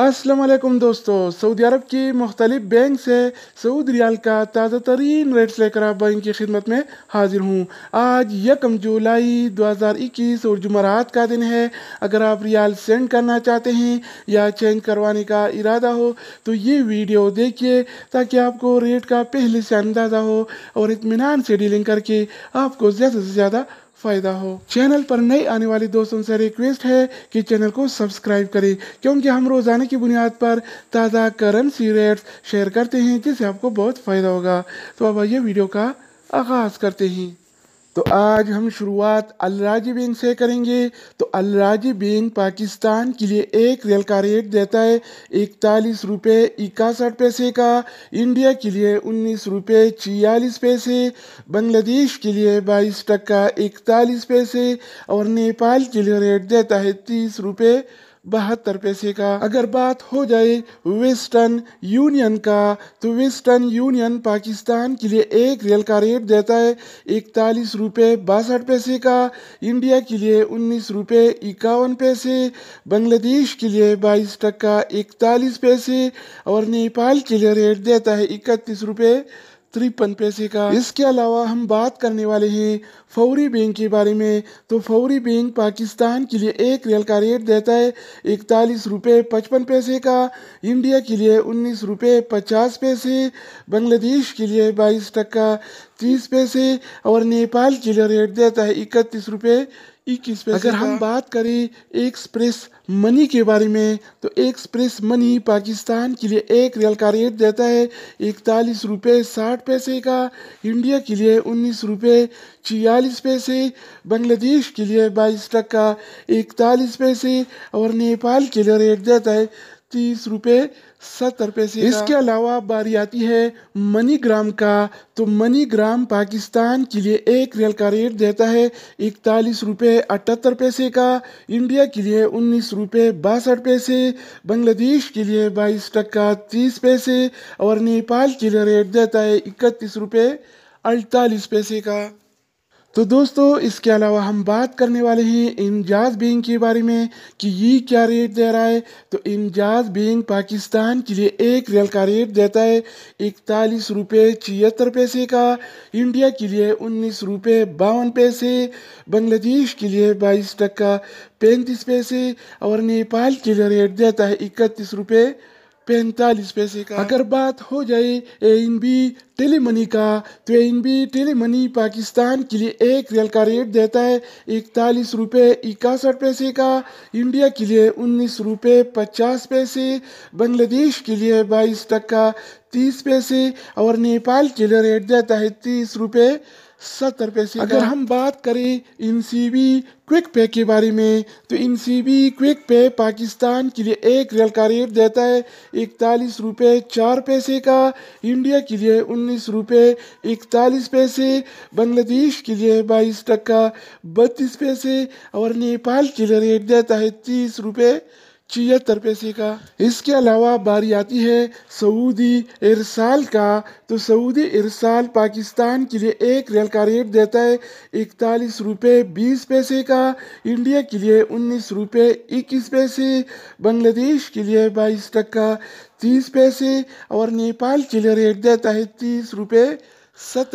असलम दोस्तों सऊदी अरब की मुख्तलिफ बैंक से सऊद रियाल का ताज़ा तरीन रेट्स लेकर आप बैंक की खिदमत में हाजिर हूँ आज यकम जुलाई 2021 और जुमरात का दिन है अगर आप रियाल सेंड करना चाहते हैं या चेंज करवाने का इरादा हो तो ये वीडियो देखिए ताकि आपको रेट का पहले से अंदाज़ा हो और इतमान से डीलिंग करके आपको ज़्यादा से ज़्यादा फ़ायदा हो चैनल पर नए आने वाले दोस्तों से रिक्वेस्ट है कि चैनल को सब्सक्राइब करें क्योंकि हम रोज़ाना की बुनियाद पर ताज़ा करेंसी रेट्स शेयर करते हैं जिससे आपको बहुत फ़ायदा होगा तो अब आइए वीडियो का आगाज़ करते हैं तो आज हम शुरुआत अलराजी बैंक से करेंगे तो अलराजी बैंक पाकिस्तान के लिए एक रेल का रेट देता है इकतालीस रुपये इक्यासठ पैसे का इंडिया के लिए उन्नीस रुपये छियालीस पैसे बांग्लादेश के लिए बाईस टक्का इकतालीस पैसे और नेपाल के लिए रेट देता है तीस रुपये बहत्तर पैसे का अगर बात हो जाए वेस्टर्न यूनियन का तो वेस्टर्न यूनियन पाकिस्तान के लिए एक रेल का रेट देता है इकतालीस रुपये बासठ पैसे का इंडिया के लिए उन्नीस रुपये इक्यावन पैसे बांग्लादेश के लिए बाईस टक्का इकतालीस पैसे और नेपाल के लिए रेट देता है इकतीस रुपये तिरपन पैसे का इसके अलावा हम बात करने वाले हैं फौरी बैंक के बारे में तो फौरी बैंक पाकिस्तान के लिए एक रियल का रेट देता है इकतालीस रुपये पचपन पैसे का इंडिया के लिए उन्नीस रुपये पचास पैसे बांग्लादेश के लिए बाईस टक्का तीस पैसे और नेपाल के लिए रेट देता है इकतीस रुपये इक्कीस पैसे अगर हम बात करें एक्सप्रेस मनी के बारे में तो एक्सप्रेस मनी पाकिस्तान के लिए एक रियल का रेट देता है इकतालीस रुपये साठ पैसे का इंडिया के लिए उन्नीस रुपये छियालीस पैसे बांग्लादेश के लिए बाईस टक्का इकतालीस पैसे और नेपाल के लिए रेट देता है तीस रुपये सत्तर पैसे इसके अलावा बारी आती है मनी ग्राम का तो मनी ग्राम पाकिस्तान के लिए एक रियल का रेट देता है इकतालीस रुपये अठहत्तर पैसे का इंडिया के लिए उन्नीस रुपये बासठ पैसे बांग्लादेश के लिए बाईस टक्का तीस पैसे और नेपाल के लिए रेट देता है इकतीस रुपये अड़तालीस पैसे का तो दोस्तों इसके अलावा हम बात करने वाले हैं इमजाज बेंग के बारे में कि ये क्या रेट दे रहा है तो इंजाज बेंग पाकिस्तान के लिए एक रियल का रेट देता है इकतालीस रुपये छिहत्तर पैसे का इंडिया के लिए उन्नीस रुपये बावन पैसे बांग्लादेश के लिए बाईस टक्का पैंतीस पैसे और नेपाल के लिए रेट देता है इकतीस रुपये पैंतालीस पैसे का अगर बात हो जाए ए एन बी टेली मनी का तो एन बी टेली मनी पाकिस्तान के लिए एक रियल का रेट देता है इकतालीस रुपये इक्यासठ पैसे का इंडिया के लिए उन्नीस रुपये पचास पैसे बांग्लादेश के लिए बाईस टक्का तीस पैसे और नेपाल के लिए रेट देता है तीस रुपये सत्तर पैसे अगर हम बात करें इन सी बी क्विक पे के बारे में तो इन सी बी क्विक पे पाकिस्तान के लिए एक रियल का रेट देता है इकतालीस रुपये चार पैसे का इंडिया के लिए उन्नीस रुपये इकतालीस पैसे बांग्लादेश के लिए बाईस टक्का बत्तीस पैसे और नेपाल के लिए रेट देता है तीस रुपये छिहत्तर पैसे का इसके अलावा बारी आती है सऊदी इरसाल का तो सऊदी इरसाल पाकिस्तान के लिए एक रेल का रेट देता है इकतालीस रुपये बीस पैसे का इंडिया के लिए उन्नीस रुपये इक्कीस पैसे बांग्लादेश के लिए बाईस टक्का तीस पैसे और नेपाल के लिए रेट देता है तीस रुपये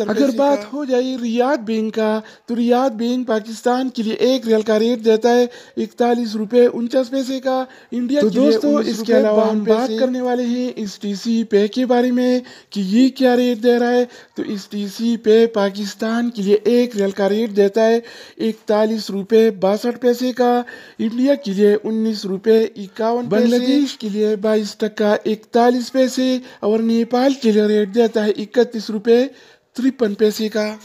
अगर बात हो जाए रियाद बैंक का तो रियाद बैंक पाकिस्तान के लिए एक रियल का रेट देता है इकतालीस रुपए उनचास पैसे का इंडिया तो दोस्तों इसके अलावा हम बात करने वाले हैं इस टी सी पे के बारे में कि ये क्या रेट दे रहा है तो इस टी सी पे पाकिस्तान के लिए एक रियल का रेट देता है इकतालीस रुपए बासठ पैसे का इंडिया के लिए उन्नीस रुपए इक्यावन बांग्लादेश के लिए बाईस टक्का इकतालीस पैसे और नेपाल के लिए रेट देता है इकतीस रुपए त्रिपन पैसे का